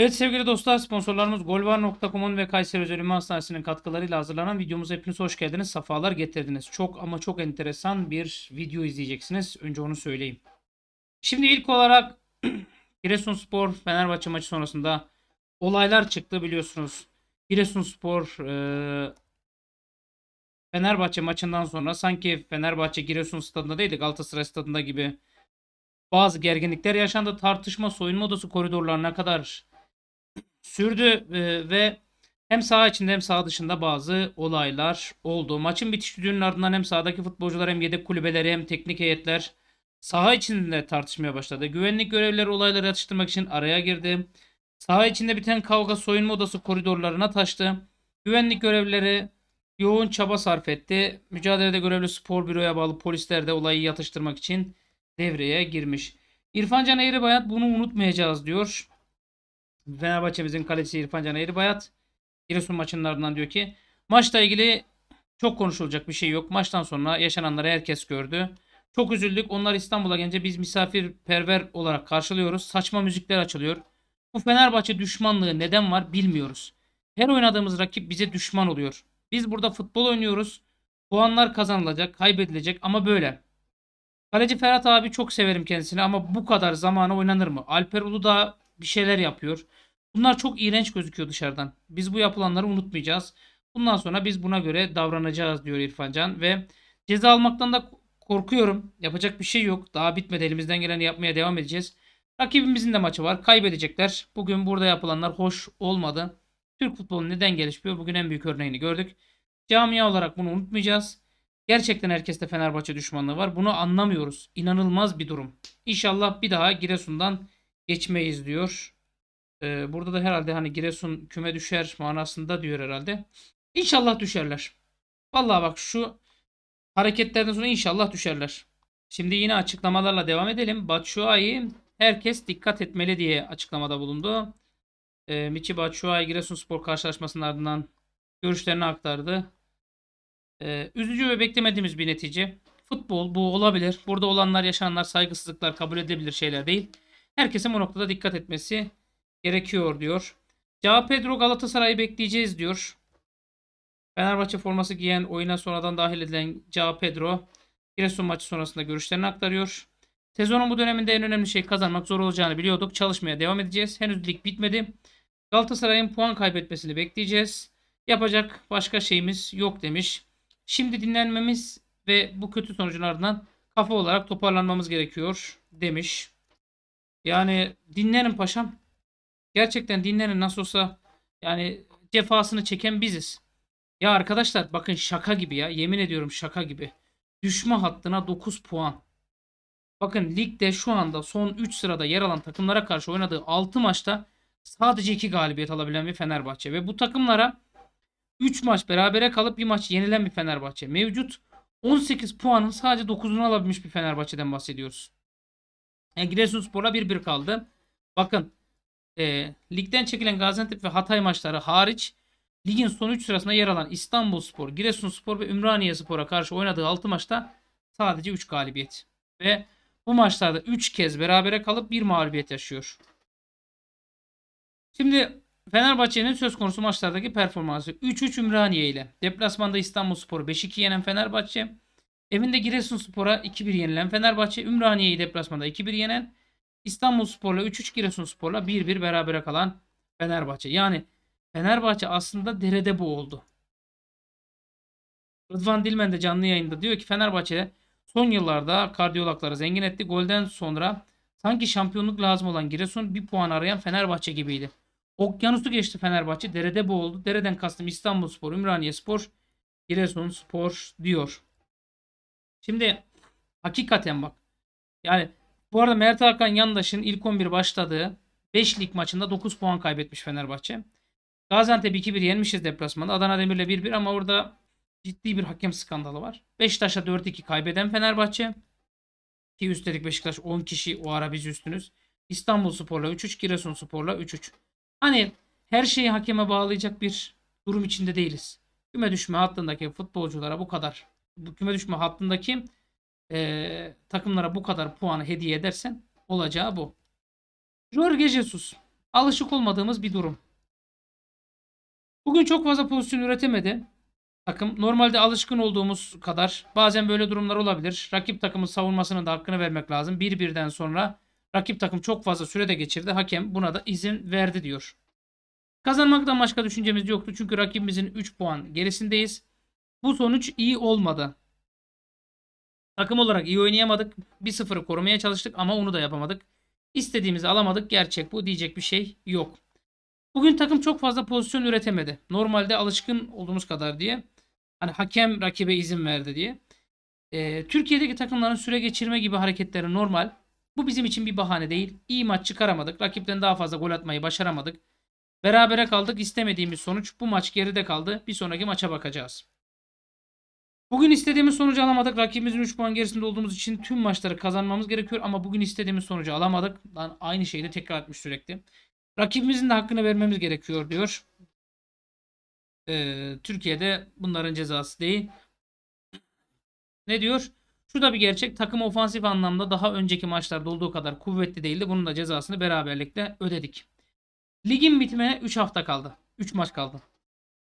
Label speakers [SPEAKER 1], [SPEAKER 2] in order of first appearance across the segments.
[SPEAKER 1] Evet sevgili dostlar sponsorlarımız golvar.com'un ve Kayseri Özel Ünvan Hastanesi'nin katkılarıyla hazırlanan videomuza hepiniz hoş geldiniz. Safalar getirdiniz. Çok ama çok enteresan bir video izleyeceksiniz. Önce onu söyleyeyim. Şimdi ilk olarak Giresunspor Fenerbahçe maçı sonrasında olaylar çıktı biliyorsunuz. Giresunspor e, Fenerbahçe maçından sonra sanki Fenerbahçe Giresun stadında değil de Galatasaray stadında gibi bazı gerginlikler yaşandı. Tartışma soyunma odası koridorlarına kadar sürdü e, ve hem saha içinde hem saha dışında bazı olaylar oldu. Maçın bitiş düdüğünün ardından hem sahadaki futbolcular hem yedek kulübeleri hem teknik heyetler saha içinde tartışmaya başladı. Güvenlik görevlileri olayları yatıştırmak için araya girdi. Saha içinde biten kavga soyunma odası koridorlarına taştı. Güvenlik görevlileri yoğun çaba sarf etti. Mücadelede görevli spor büroya bağlı polisler de olayı yatıştırmak için devreye girmiş. İrfan Can Eğribayat bunu unutmayacağız diyor. Fenerbahçe'mizin kalesi İrfan Can Eğribayat. Giresun maçının ardından diyor ki maçla ilgili çok konuşulacak bir şey yok. Maçtan sonra yaşananları herkes gördü. Çok üzüldük. Onlar İstanbul'a gelince biz misafirperver olarak karşılıyoruz. Saçma müzikler açılıyor. Bu Fenerbahçe düşmanlığı neden var bilmiyoruz. Her oynadığımız rakip bize düşman oluyor. Biz burada futbol oynuyoruz. Puanlar kazanılacak, kaybedilecek ama böyle. Kaleci Ferhat abi çok severim kendisini ama bu kadar zamana oynanır mı? Alper Ulu da bir şeyler yapıyor. Bunlar çok iğrenç gözüküyor dışarıdan. Biz bu yapılanları unutmayacağız. Bundan sonra biz buna göre davranacağız diyor İrfan Can ve ceza almaktan da korkuyorum. Yapacak bir şey yok. Daha bitmedi. Elimizden geleni yapmaya devam edeceğiz. Rakibimizin de maçı var. Kaybedecekler. Bugün burada yapılanlar hoş olmadı. Türk futbolu neden gelişmiyor? Bugün en büyük örneğini gördük. Camia olarak bunu unutmayacağız. Gerçekten herkeste Fenerbahçe düşmanlığı var. Bunu anlamıyoruz. İnanılmaz bir durum. İnşallah bir daha Giresun'dan geçmeyiz diyor. Ee, burada da herhalde hani Giresun küme düşer manasında diyor herhalde. İnşallah düşerler. Vallahi bak şu hareketlerden sonra inşallah düşerler. Şimdi yine açıklamalarla devam edelim. Batshuayi herkes dikkat etmeli diye açıklamada bulundu. E, Michi Batshuayi Giresunspor karşılaşmasının ardından görüşlerini aktardı. E, üzücü ve beklemediğimiz bir netice. Futbol bu olabilir. Burada olanlar, yaşananlar, saygısızlıklar kabul edilebilir şeyler değil. Herkesin bu noktada dikkat etmesi gerekiyor diyor. Cao Pedro Galatasaray'ı bekleyeceğiz diyor. Fenerbahçe forması giyen oyuna sonradan dahil edilen Cao Pedro Giresun maçı sonrasında görüşlerini aktarıyor. Sezonun bu döneminde en önemli şey kazanmak zor olacağını biliyorduk. Çalışmaya devam edeceğiz. Henüz lig bitmedi. Galatasaray'ın puan kaybetmesini bekleyeceğiz. Yapacak başka şeyimiz yok demiş. Şimdi dinlenmemiz ve bu kötü sonucun ardından kafa olarak toparlanmamız gerekiyor demiş. Yani dinlenin paşam. Gerçekten dinlerin nasıl olsa yani cefasını çeken biziz. Ya arkadaşlar bakın şaka gibi ya. Yemin ediyorum şaka gibi. Düşme hattına 9 puan. Bakın ligde şu anda son 3 sırada yer alan takımlara karşı oynadığı 6 maçta sadece 2 galibiyet alabilen bir Fenerbahçe. Ve bu takımlara 3 maç berabere kalıp bir maç yenilen bir Fenerbahçe. Mevcut 18 puanın sadece 9'unu alabilmiş bir Fenerbahçe'den bahsediyoruz. Yani e, Giresunspor'a 1-1 kaldı. Bakın e, ligden çekilen Gaziantep ve Hatay maçları hariç ligin son 3 sırasında yer alan İstanbulspor, Giresunspor ve Ümraniyespor'a karşı oynadığı 6 maçta sadece 3 galibiyet. Ve bu maçlarda 3 kez berabere kalıp 1 mağlubiyet yaşıyor. Şimdi Fenerbahçe'nin söz konusu maçlardaki performansı 3-3 Ümraniye ile deplasmanda İstanbulspor, 5-2 yenen Fenerbahçe, evinde Giresunspora 2-1 yenilen Fenerbahçe, Ümraniye'yi deplasmanda 2-1 yenen İstanbul Spor'la 3-3 Giresun Spor'la 1-1 berabere kalan Fenerbahçe. Yani Fenerbahçe aslında derede bu oldu. Rıdvan Dilmen de canlı yayında diyor ki Fenerbahçe son yıllarda kardiyolakları zengin etti. Golden sonra sanki şampiyonluk lazım olan Giresun bir puan arayan Fenerbahçe gibiydi. Okyanusu geçti Fenerbahçe. Derede bu oldu. Dereden kastım İstanbul Spor, Ümraniye Spor, Giresun Spor diyor. Şimdi hakikaten bak. Yani bu arada Mert Hakan Yandaş'ın ilk 11 başladığı 5 lig maçında 9 puan kaybetmiş Fenerbahçe. Gaziantep 2-1 yenmişiz deplasmanda. Adana Demir'le 1-1 ama orada ciddi bir hakem skandalı var. Beşiktaş'a 4-2 kaybeden Fenerbahçe. Ki üstelik Beşiktaş 10 kişi o ara biz üstünüz. İstanbul Spor'la 3-3, Giresun Spor'la 3-3. Hani her şeyi hakeme bağlayacak bir durum içinde değiliz. Küme düşme hattındaki futbolculara bu kadar. Bu küme düşme hattındaki e, takımlara bu kadar puanı hediye edersen olacağı bu. Jorge Jesus. Alışık olmadığımız bir durum. Bugün çok fazla pozisyon üretemedi. Takım normalde alışkın olduğumuz kadar bazen böyle durumlar olabilir. Rakip takımın savunmasının da hakkını vermek lazım. Bir birden sonra rakip takım çok fazla sürede geçirdi. Hakem buna da izin verdi diyor. Kazanmaktan başka düşüncemiz yoktu çünkü rakibimizin 3 puan gerisindeyiz. Bu sonuç iyi olmadı. Takım olarak iyi oynayamadık. 1-0'ı korumaya çalıştık ama onu da yapamadık. İstediğimizi alamadık. Gerçek bu. Diyecek bir şey yok. Bugün takım çok fazla pozisyon üretemedi. Normalde alışkın olduğumuz kadar diye. Hani hakem rakibe izin verdi diye. Ee, Türkiye'deki takımların süre geçirme gibi hareketleri normal. Bu bizim için bir bahane değil. İyi maç çıkaramadık. Rakipten daha fazla gol atmayı başaramadık. Berabere kaldık. İstemediğimiz sonuç bu maç geride kaldı. Bir sonraki maça bakacağız. Bugün istediğimiz sonucu alamadık. Rakibimizin 3 puan gerisinde olduğumuz için tüm maçları kazanmamız gerekiyor. Ama bugün istediğimiz sonucu alamadık. Lan aynı şeyi de tekrar etmiş sürekli. Rakibimizin de hakkını vermemiz gerekiyor diyor. Ee, Türkiye'de bunların cezası değil. Ne diyor? Şu da bir gerçek. Takım ofansif anlamda daha önceki maçlarda olduğu kadar kuvvetli değildi. Bunun da cezasını beraberlikle ödedik. Ligin bitmeye 3 hafta kaldı. 3 maç kaldı.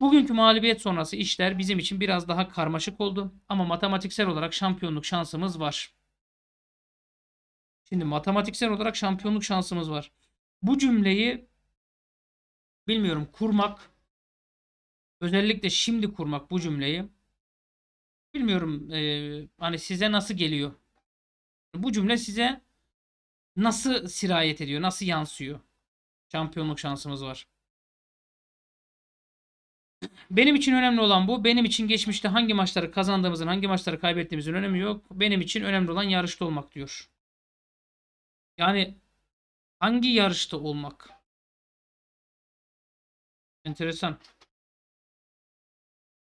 [SPEAKER 1] Bugünkü mağlubiyet sonrası işler bizim için biraz daha karmaşık oldu ama matematiksel olarak şampiyonluk şansımız var. Şimdi matematiksel olarak şampiyonluk şansımız var. Bu cümleyi bilmiyorum kurmak özellikle şimdi kurmak bu cümleyi bilmiyorum e, hani size nasıl geliyor? Bu cümle size nasıl sirayet ediyor? Nasıl yansıyor? Şampiyonluk şansımız var. Benim için önemli olan bu. Benim için geçmişte hangi maçları kazandığımızın, hangi maçları kaybettiğimizin önemi yok. Benim için önemli olan yarışta olmak diyor. Yani hangi yarışta olmak? Enteresan.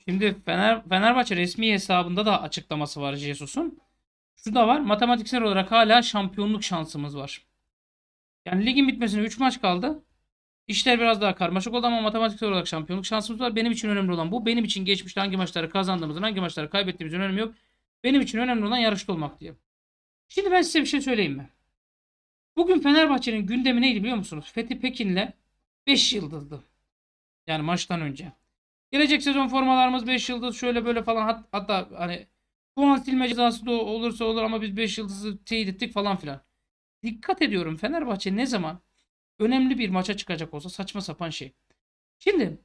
[SPEAKER 1] Şimdi Fener, Fenerbahçe resmi hesabında da açıklaması var Jesus'un. Şu da var. Matematiksel olarak hala şampiyonluk şansımız var. Yani ligin bitmesine 3 maç kaldı. İşler biraz daha karmaşık oldu ama matematiksel olarak şampiyonluk şansımız var. Benim için önemli olan bu. Benim için geçmişte hangi maçları kazandığımızın, hangi maçları kaybettiğimizin önemi yok. Benim için önemli olan yarışta olmak diye. Şimdi ben size bir şey söyleyeyim mi? Bugün Fenerbahçe'nin gündemi neydi biliyor musunuz? Fethi Pekin'le 5 yıldızdı. Yani maçtan önce. Gelecek sezon formalarımız 5 yıldız şöyle böyle falan hat, hatta hani puan silme cezası da olursa olur ama biz 5 yıldızı teyit ettik falan filan. Dikkat ediyorum Fenerbahçe ne zaman önemli bir maça çıkacak olsa saçma sapan şey. Şimdi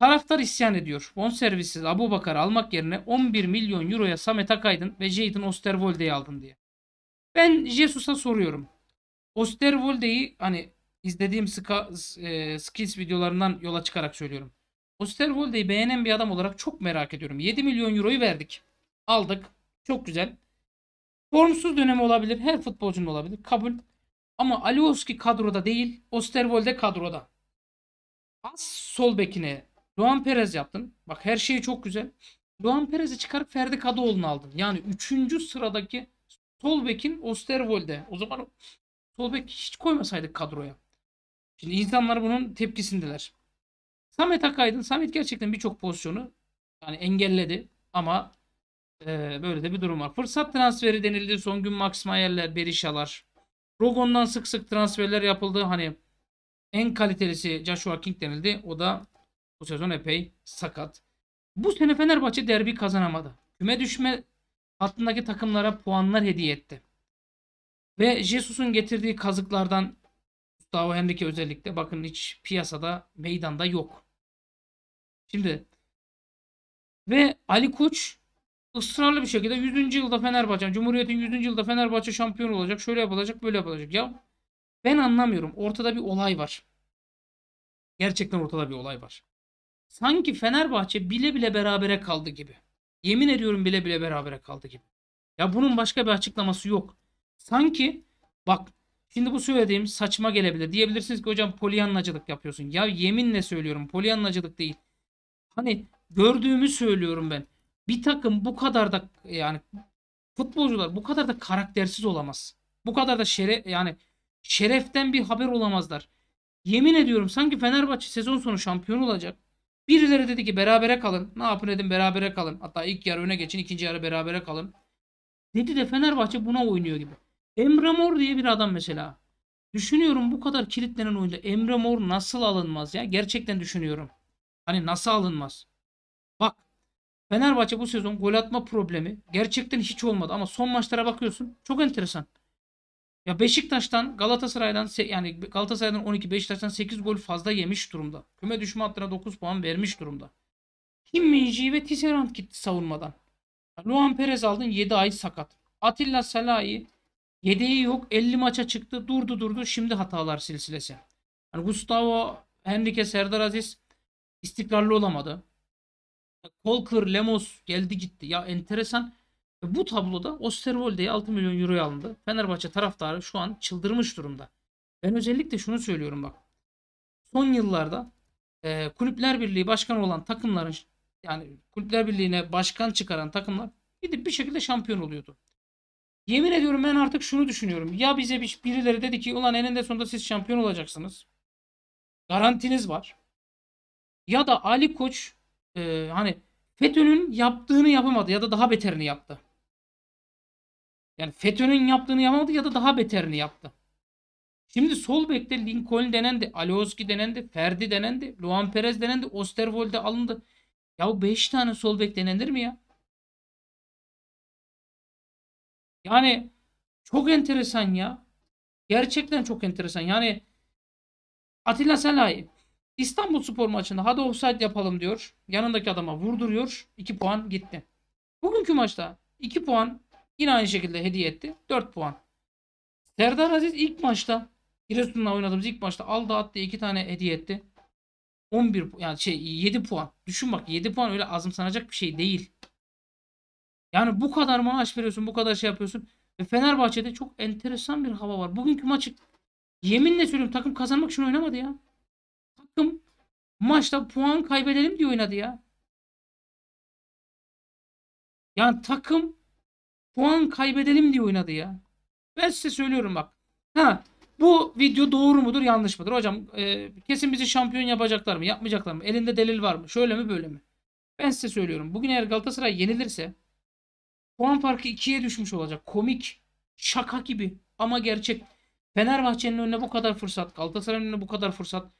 [SPEAKER 1] taraftar isyan ediyor. Bonservissiz Abu Bakar almak yerine 11 milyon euroya Samet Akaydın ve Jadon Osterwolde'yi aldın diye. Ben Jesus'a soruyorum. Osterwolde'yi hani izlediğim ska, e, skills videolarından yola çıkarak söylüyorum. Osterwolde'yi beğenen bir adam olarak çok merak ediyorum. 7 milyon euroyu verdik. Aldık. Çok güzel. Formsuz dönemi olabilir. Her futbolcunun olabilir. Kabul. Ama Alioski kadroda değil. Osterwolde kadroda. Az sol bekine Luan Perez yaptın. Bak her şey çok güzel. Luan Perez'i çıkarıp Ferdi Kadıoğlu'nu aldın. Yani 3. sıradaki sol bekin Osterwolde. O zaman sol bek hiç koymasaydık kadroya. Şimdi insanlar bunun tepkisindeler. Samet Akaydın. Samet gerçekten birçok pozisyonu yani engelledi ama e, böyle de bir durum var. Fırsat transferi denildi. Son gün Max Mayer'ler, Berişalar Rogon'dan sık sık transferler yapıldı. Hani en kalitelisi Joshua King denildi. O da bu sezon epey sakat. Bu sene Fenerbahçe derbi kazanamadı. Küme düşme hattındaki takımlara puanlar hediye etti. Ve Jesus'un getirdiği kazıklardan Gustavo Henrique özellikle bakın hiç piyasada meydanda yok. Şimdi ve Ali Koç ısrarlı bir şekilde 100. yılda Fenerbahçe, Cumhuriyet'in 100. yılda Fenerbahçe şampiyon olacak, şöyle yapılacak, böyle yapılacak. Ya ben anlamıyorum. Ortada bir olay var. Gerçekten ortada bir olay var. Sanki Fenerbahçe bile bile berabere kaldı gibi. Yemin ediyorum bile bile berabere kaldı gibi. Ya bunun başka bir açıklaması yok. Sanki bak şimdi bu söylediğim saçma gelebilir. Diyebilirsiniz ki hocam polyanlacılık yapıyorsun. Ya yeminle söylüyorum polyanlacılık değil. Hani gördüğümü söylüyorum ben bir takım bu kadar da yani futbolcular bu kadar da karaktersiz olamaz. Bu kadar da şeref yani şereften bir haber olamazlar. Yemin ediyorum sanki Fenerbahçe sezon sonu şampiyon olacak. Birileri dedi ki berabere kalın. Ne yapın dedim berabere kalın. Hatta ilk yarı öne geçin ikinci yarı berabere kalın. Dedi de Fenerbahçe buna oynuyor gibi. Emre Mor diye bir adam mesela. Düşünüyorum bu kadar kilitlenen oyunda Emre Mor nasıl alınmaz ya? Gerçekten düşünüyorum. Hani nasıl alınmaz? Bak Fenerbahçe bu sezon gol atma problemi gerçekten hiç olmadı ama son maçlara bakıyorsun çok enteresan. Ya Beşiktaş'tan Galatasaray'dan yani Galatasaray'dan 12 Beşiktaş'tan 8 gol fazla yemiş durumda. Küme düşme hattına 9 puan vermiş durumda. Kim Minji ve Tisserand gitti savunmadan. Luan Perez aldın 7 ay sakat. Atilla Salahi yedeği yok 50 maça çıktı durdu durdu şimdi hatalar silsilesi. Yani Gustavo Henrique Serdar Aziz istikrarlı olamadı. Colker, Lemos geldi gitti. Ya enteresan. E, bu tabloda Osterwolde'ye 6 milyon euroya alındı. Fenerbahçe taraftarı şu an çıldırmış durumda. Ben özellikle şunu söylüyorum bak. Son yıllarda e, Kulüpler Birliği başkanı olan takımların yani Kulüpler Birliği'ne başkan çıkaran takımlar gidip bir şekilde şampiyon oluyordu. Yemin ediyorum ben artık şunu düşünüyorum. Ya bize bir, birileri dedi ki ulan eninde sonunda siz şampiyon olacaksınız. Garantiniz var. Ya da Ali Koç e, hani FETÖ'nün yaptığını yapamadı ya da daha beterini yaptı. Yani FETÖ'nün yaptığını yapamadı ya da daha beterini yaptı. Şimdi sol bekte Lincoln denendi, Alioski denendi, Ferdi denendi, Luan Perez denendi, Osterwold'e alındı. Ya 5 tane sol bek denenir mi ya? Yani çok enteresan ya. Gerçekten çok enteresan. Yani Atilla Selahi İstanbul Spor maçında hadi offside yapalım diyor. Yanındaki adama vurduruyor. 2 puan gitti. Bugünkü maçta 2 puan yine aynı şekilde hediye etti. 4 puan. Serdar Aziz ilk maçta Giresun'la oynadığımız ilk maçta aldı attı 2 tane hediye etti. 11 yani şey 7 puan. Düşün bak 7 puan öyle azımsanacak bir şey değil. Yani bu kadar maaş veriyorsun, bu kadar şey yapıyorsun. Ve Fenerbahçe'de çok enteresan bir hava var. Bugünkü maçı yeminle söylüyorum takım kazanmak için oynamadı ya takım maçta puan kaybedelim diye oynadı ya. Yani takım puan kaybedelim diye oynadı ya. Ben size söylüyorum bak. Ha bu video doğru mudur yanlış mıdır? Hocam e, kesin bizi şampiyon yapacaklar mı yapmayacaklar mı? Elinde delil var mı? Şöyle mi böyle mi? Ben size söylüyorum. Bugün eğer Galatasaray yenilirse puan farkı ikiye düşmüş olacak. Komik. Şaka gibi ama gerçek. Fenerbahçe'nin önüne bu kadar fırsat. Galatasaray'ın önüne bu kadar fırsat.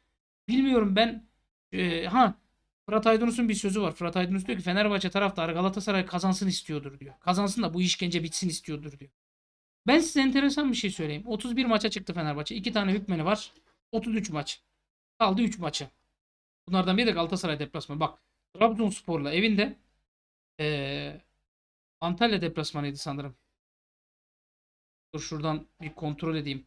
[SPEAKER 1] Bilmiyorum ben e, ha Fırat Aydınus'un bir sözü var. Fırat Aydınus diyor ki Fenerbahçe taraftarı Galatasaray kazansın istiyordur diyor. Kazansın da bu işkence bitsin istiyordur diyor. Ben size enteresan bir şey söyleyeyim. 31 maça çıktı Fenerbahçe. 2 tane hükmeni var. 33 maç. Kaldı 3 maçı. Bunlardan biri de Galatasaray deplasmanı. Bak Trabzonspor'la evinde ee, Antalya deplasmanıydı sanırım. Dur şuradan bir kontrol edeyim.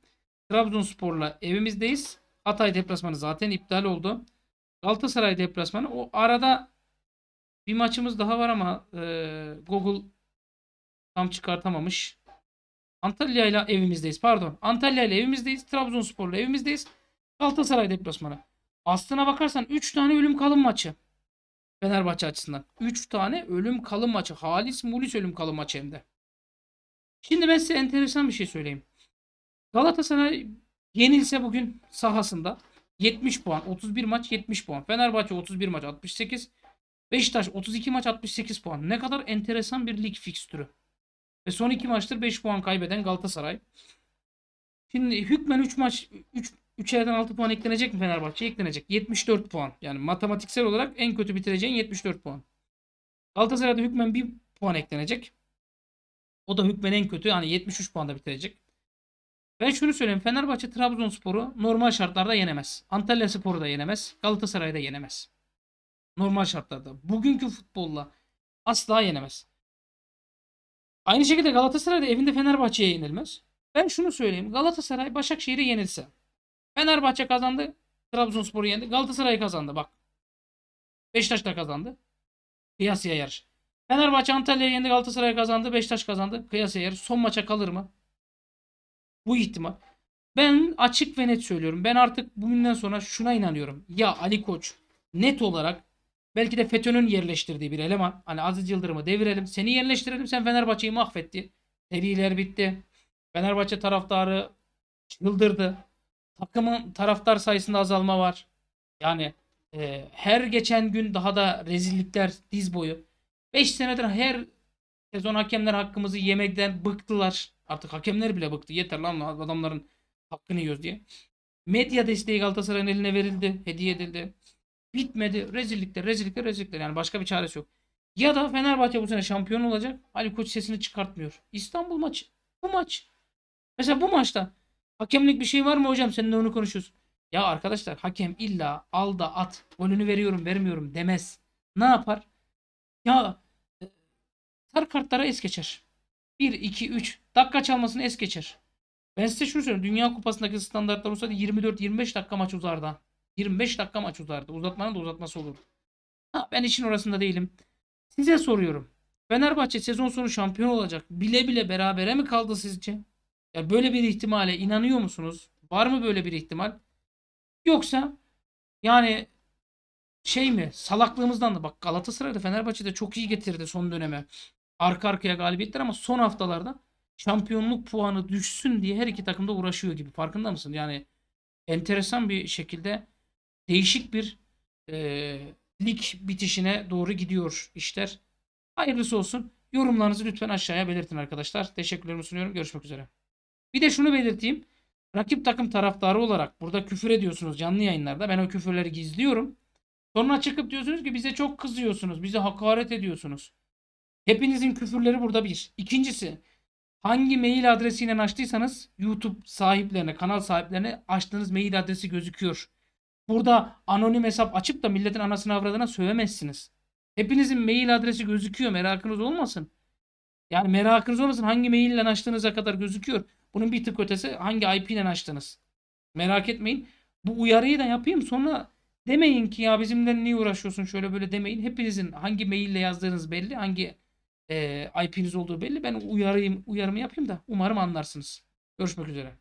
[SPEAKER 1] Trabzonspor'la evimizdeyiz. Hatay deplasmanı zaten iptal oldu. Galatasaray deplasmanı o arada bir maçımız daha var ama e, Google tam çıkartamamış. Antalya ile evimizdeyiz pardon. Antalya ile evimizdeyiz. Trabzonspor ile evimizdeyiz. Galatasaray deplasmanı. Aslına bakarsan 3 tane ölüm kalım maçı. Fenerbahçe açısından. 3 tane ölüm kalım maçı. Halis mulis ölüm kalım maçı hem de. Şimdi ben size enteresan bir şey söyleyeyim. Galatasaray Yenilse bugün sahasında 70 puan. 31 maç 70 puan. Fenerbahçe 31 maç 68. Beşiktaş 32 maç 68 puan. Ne kadar enteresan bir lig fikstürü. Ve son 2 maçtır 5 puan kaybeden Galatasaray. Şimdi hükmen 3 maç 3 3'erden 6 puan eklenecek mi Fenerbahçe? Eklenecek. 74 puan. Yani matematiksel olarak en kötü bitireceğin 74 puan. Galatasaray'da hükmen 1 puan eklenecek. O da hükmen en kötü. Yani 73 puanda bitirecek. Ben şunu söyleyeyim. Fenerbahçe Trabzonspor'u normal şartlarda yenemez. Antalya Spor'u da yenemez. Galatasaray'ı da yenemez. Normal şartlarda. Bugünkü futbolla asla yenemez. Aynı şekilde Galatasaray'da evinde Fenerbahçe'ye yenilmez. Ben şunu söyleyeyim. Galatasaray Başakşehir'i yenilse. Fenerbahçe kazandı. Trabzonspor'u yendi. Galatasaray kazandı bak. Beşiktaş da kazandı. Kıyasıya yarış. Fenerbahçe Antalya'yı yendi. Galatasaray kazandı. Beşiktaş kazandı. Kıyasıya yarış. Son maça kalır mı? Bu ihtimal. Ben açık ve net söylüyorum. Ben artık bugünden sonra şuna inanıyorum. Ya Ali Koç net olarak belki de FETÖ'nün yerleştirdiği bir eleman. Hani Aziz Yıldırım'ı devirelim. Seni yerleştirelim. Sen Fenerbahçe'yi mahvetti. Eriler bitti. Fenerbahçe taraftarı çıldırdı. Takımın taraftar sayısında azalma var. Yani e, her geçen gün daha da rezillikler diz boyu. 5 senedir her Sezon hakemler hakkımızı yemekten bıktılar. Artık hakemler bile bıktı. Yeter lan adamların hakkını yiyoruz diye. Medya desteği Galatasaray'ın eline verildi. Hediye edildi. Bitmedi. Rezillikler, rezillikler, rezillikler. Yani başka bir çaresi yok. Ya da Fenerbahçe bu sene şampiyon olacak. Ali Koç sesini çıkartmıyor. İstanbul maçı. Bu maç. Mesela bu maçta hakemlik bir şey var mı hocam? Seninle onu konuşuyoruz. Ya arkadaşlar hakem illa al da at. Golünü veriyorum vermiyorum demez. Ne yapar? Ya Sarı kartlara es geçer. 1, 2, 3. Dakika çalmasını es geçer. Ben size şunu söylüyorum. Dünya Kupası'ndaki standartlar olsaydı 24-25 dakika maç uzardı. 25 dakika maç uzardı. Uzatmanın da uzatması olur. Ha, ben işin orasında değilim. Size soruyorum. Fenerbahçe sezon sonu şampiyon olacak. Bile bile berabere mi kaldı sizce? Ya böyle bir ihtimale inanıyor musunuz? Var mı böyle bir ihtimal? Yoksa yani şey mi? Salaklığımızdan da bak Galatasaray'da Fenerbahçe'de çok iyi getirdi son döneme arka arkaya galibiyetler ama son haftalarda şampiyonluk puanı düşsün diye her iki takımda uğraşıyor gibi. Farkında mısın? Yani enteresan bir şekilde değişik bir e, lig bitişine doğru gidiyor işler. Hayırlısı olsun. Yorumlarınızı lütfen aşağıya belirtin arkadaşlar. Teşekkürlerimi sunuyorum. Görüşmek üzere. Bir de şunu belirteyim. Rakip takım taraftarı olarak burada küfür ediyorsunuz canlı yayınlarda. Ben o küfürleri gizliyorum. Sonra çıkıp diyorsunuz ki bize çok kızıyorsunuz. Bize hakaret ediyorsunuz. Hepinizin küfürleri burada bir. İkincisi hangi mail adresiyle açtıysanız YouTube sahiplerine, kanal sahiplerine açtığınız mail adresi gözüküyor. Burada anonim hesap açıp da milletin anasını avradına sövemezsiniz. Hepinizin mail adresi gözüküyor. Merakınız olmasın. Yani merakınız olmasın hangi mail ile açtığınıza kadar gözüküyor. Bunun bir tık ötesi hangi IP ile açtınız. Merak etmeyin. Bu uyarıyı da yapayım. Sonra demeyin ki ya bizimle niye uğraşıyorsun şöyle böyle demeyin. Hepinizin hangi maille yazdığınız belli. Hangi e, IP'niz olduğu belli. Ben uyarayım, uyarımı yapayım da umarım anlarsınız. Görüşmek üzere.